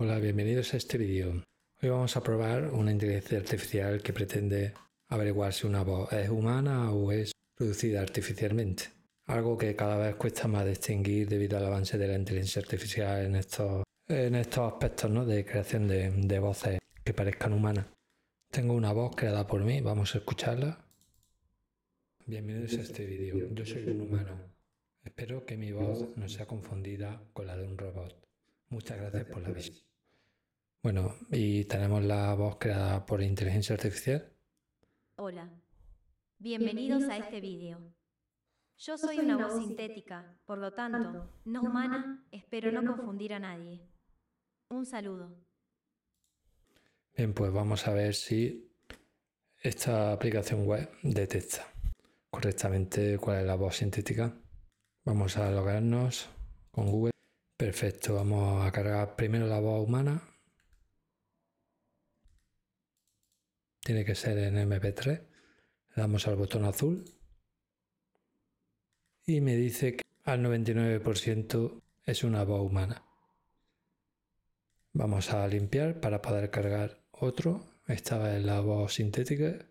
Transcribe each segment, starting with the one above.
Hola, bienvenidos a este vídeo. Hoy vamos a probar una inteligencia artificial que pretende averiguar si una voz es humana o es producida artificialmente. Algo que cada vez cuesta más distinguir debido al avance de la inteligencia artificial en estos, en estos aspectos de creación de voces que parezcan humanas. Tengo una voz creada por mí, vamos a escucharla. Bienvenidos a este vídeo. Yo soy un humano. Espero que mi voz no sea confundida con la de un robot. Muchas gracias por la visita. Bueno, y tenemos la voz creada por inteligencia artificial. Hola. Bienvenidos a este, este vídeo. Yo soy una voz sintética, por lo tanto, no humana, espero no confundir a nadie. Un saludo. Bien, pues vamos a ver si esta aplicación web detecta correctamente cuál es la voz sintética. Vamos a lograrnos con Google. Perfecto, vamos a cargar primero la voz humana. Tiene que ser en MP3. Le damos al botón azul. Y me dice que al 99% es una voz humana. Vamos a limpiar para poder cargar otro. Esta es la voz sintética.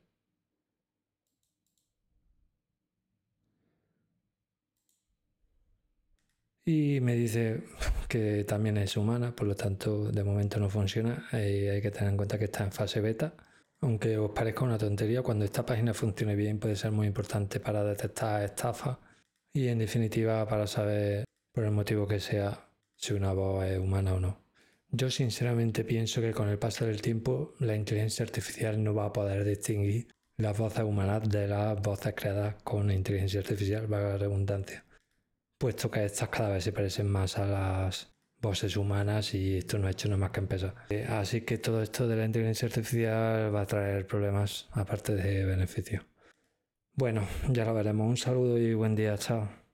Y me dice que también es humana, por lo tanto de momento no funciona y eh, hay que tener en cuenta que está en fase beta. Aunque os parezca una tontería, cuando esta página funcione bien puede ser muy importante para detectar estafas y en definitiva para saber por el motivo que sea si una voz es humana o no. Yo sinceramente pienso que con el paso del tiempo la inteligencia artificial no va a poder distinguir las voces humanas de las voces creadas con inteligencia artificial, la redundancia puesto que estas cada vez se parecen más a las voces humanas y esto no ha hecho nada más que empezar. Eh, así que todo esto de la inteligencia artificial va a traer problemas aparte de beneficios Bueno, ya lo veremos. Un saludo y buen día. Chao.